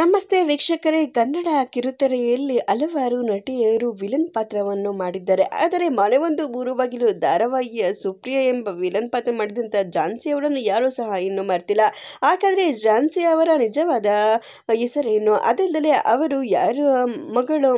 ನಮಸ್ತೆ ವೀಕ್ಷಕರೇ ಕನ್ನಡ ಕಿರುತೆರೆಯಲ್ಲಿ ಹಲವಾರು ನಟಿಯರು ವಿಲನ್ ಪಾತ್ರವನ್ನು ಮಾಡಿದ್ದಾರೆ ಆದರೆ ಒಂದು ಮೂರು ಬಾಗಿಲು ಧಾರಾವಾಹಿಯ ಸುಪ್ರಿಯ ಎಂಬ ವಿಲನ್ ಪಾತ್ರ ಮಾಡಿದಂಥ ಝಾನ್ಸಿ ಅವರನ್ನು ಯಾರೂ ಸಹ ಇನ್ನೂ ಮಾಡ್ತಿಲ್ಲ ಹಾಗಾದರೆ ಝಾನ್ಸಿ ಅವರ ನಿಜವಾದ ಹೆಸರೇನು ಅದಲ್ಲದೆ ಅವರು ಯಾರು ಮಗಳು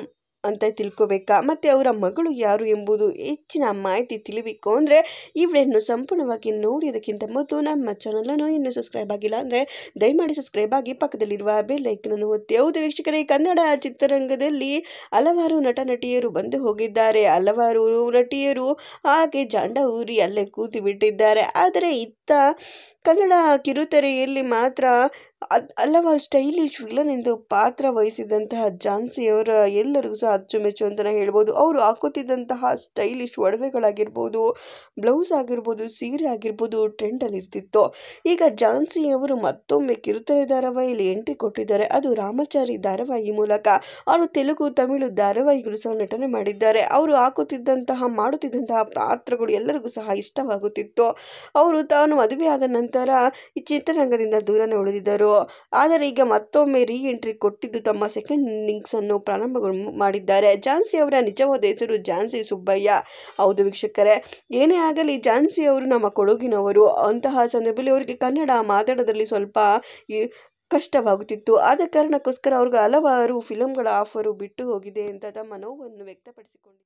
ಅಂತ ತಿಳ್ಕೊಬೇಕಾ ಮತ್ತು ಅವರ ಮಗಳು ಯಾರು ಎಂಬುದು ಹೆಚ್ಚಿನ ಮಾಹಿತಿ ತಿಳಿಬೇಕು ಅಂದರೆ ಈ ಸಂಪೂರ್ಣವಾಗಿ ನೋಡೋದಕ್ಕಿಂತ ಮೊದಲು ನಮ್ಮ ಚಾನಲನ್ನು ಇನ್ನೂ ಸಬ್ಸ್ಕ್ರೈಬ್ ಆಗಿಲ್ಲ ಅಂದರೆ ದಯಮಾಡಿ ಸಬ್ಸ್ಕ್ರೈಬ್ ಆಗಿ ಪಕ್ಕದಲ್ಲಿರುವ ಬೆಲ್ ಓದ್ತಿ ಒತ್ತಿ ಹೌದು ವೀಕ್ಷಕರೇ ಕನ್ನಡ ಚಿತ್ರರಂಗದಲ್ಲಿ ಹಲವಾರು ನಟ ನಟಿಯರು ಬಂದು ಹೋಗಿದ್ದಾರೆ ಹಲವಾರು ನಟಿಯರು ಹಾಗೆ ಜಾಂಡ ಊರಿ ಅಲ್ಲೇ ಕೂತು ಬಿಟ್ಟಿದ್ದಾರೆ ಆದರೆ ಇತ್ತ ಕನ್ನಡ ಕಿರುತೆರೆಯಲ್ಲಿ ಮಾತ್ರ ಹಲವಾರು ಸ್ಟೈಲಿಶ್ ವಿಲನ್ ಎಂದು ಪಾತ್ರ ವಹಿಸಿದಂತಹ ಝಾನ್ಸಿಯವರ ಎಲ್ಲರಿಗೂ ಸಹ ಅಚ್ಚುಮೆಚ್ಚು ಅಂತಲೇ ಹೇಳ್ಬೋದು ಅವರು ಹಾಕುತ್ತಿದ್ದಂತಹ ಸ್ಟೈಲಿಶ್ ಒಡವೆಗಳಾಗಿರ್ಬೋದು ಬ್ಲೌಸ್ ಆಗಿರ್ಬೋದು ಸೀರೆ ಆಗಿರ್ಬೋದು ಟ್ರೆಂಡಲ್ಲಿ ಇರ್ತಿತ್ತು ಈಗ ಅವರು ಮತ್ತೊಮ್ಮೆ ಕಿರುತೆರೆ ಧಾರಾವಾಹಿಯಲ್ಲಿ ಎಂಟ್ರಿ ಕೊಟ್ಟಿದ್ದಾರೆ ಅದು ರಾಮಚಾರಿ ಧಾರಾವಾಹಿ ಮೂಲಕ ಅವರು ತೆಲುಗು ತಮಿಳು ಧಾರಾವಾಹಿಗಳು ಸಹ ನಟನೆ ಮಾಡಿದ್ದಾರೆ ಅವರು ಹಾಕುತ್ತಿದ್ದಂತಹ ಮಾಡುತ್ತಿದ್ದಂತಹ ಪಾತ್ರಗಳು ಎಲ್ಲರಿಗೂ ಸಹ ಇಷ್ಟವಾಗುತ್ತಿತ್ತು ಅವರು ತಾನು ಮದುವೆಯಾದ ನಂತರ ಈ ಚಿತ್ರರಂಗದಿಂದ ದೂರನೇ ಉಳಿದಿದ್ದರು ಆದರೆ ಈಗ ಮತ್ತೊಮ್ಮೆ ರೀ ಎಂಟ್ರಿ ಕೊಟ್ಟಿದ್ದು ತಮ್ಮ ಸೆಕೆಂಡ್ ಅನ್ನು ಪ್ರಾರಂಭ ಮಾಡಿದ್ದಾರೆ ಹೇಳಿದ್ದಾರೆ ಝಾನ್ಸಿ ಅವರ ನಿಜವಾದ ಹೆಸರು ಝಾನ್ಸಿ ಸುಬ್ಬಯ್ಯ ಹೌದು ವೀಕ್ಷಕರೇ ಏನೇ ಆಗಲಿ ಝಾನ್ಸಿ ಅವರು ನಮ್ಮ ಕೊಡಗಿನವರು ಅಂತಹ ಸಂದರ್ಭದಲ್ಲಿ ಅವರಿಗೆ ಕನ್ನಡ ಮಾತಾಡೋದ್ರಲ್ಲಿ ಸ್ವಲ್ಪ ಕಷ್ಟವಾಗುತ್ತಿತ್ತು ಆದ ಕಾರಣಕ್ಕೋಸ್ಕರ ಅವ್ರಿಗೆ ಹಲವಾರು ಫಿಲಂಗಳ ಆಫರು ಬಿಟ್ಟು ಹೋಗಿದೆ ಅಂತ ತಮ್ಮ ನೋವನ್ನು ವ್ಯಕ್ತಪಡಿಸಿಕೊಂಡು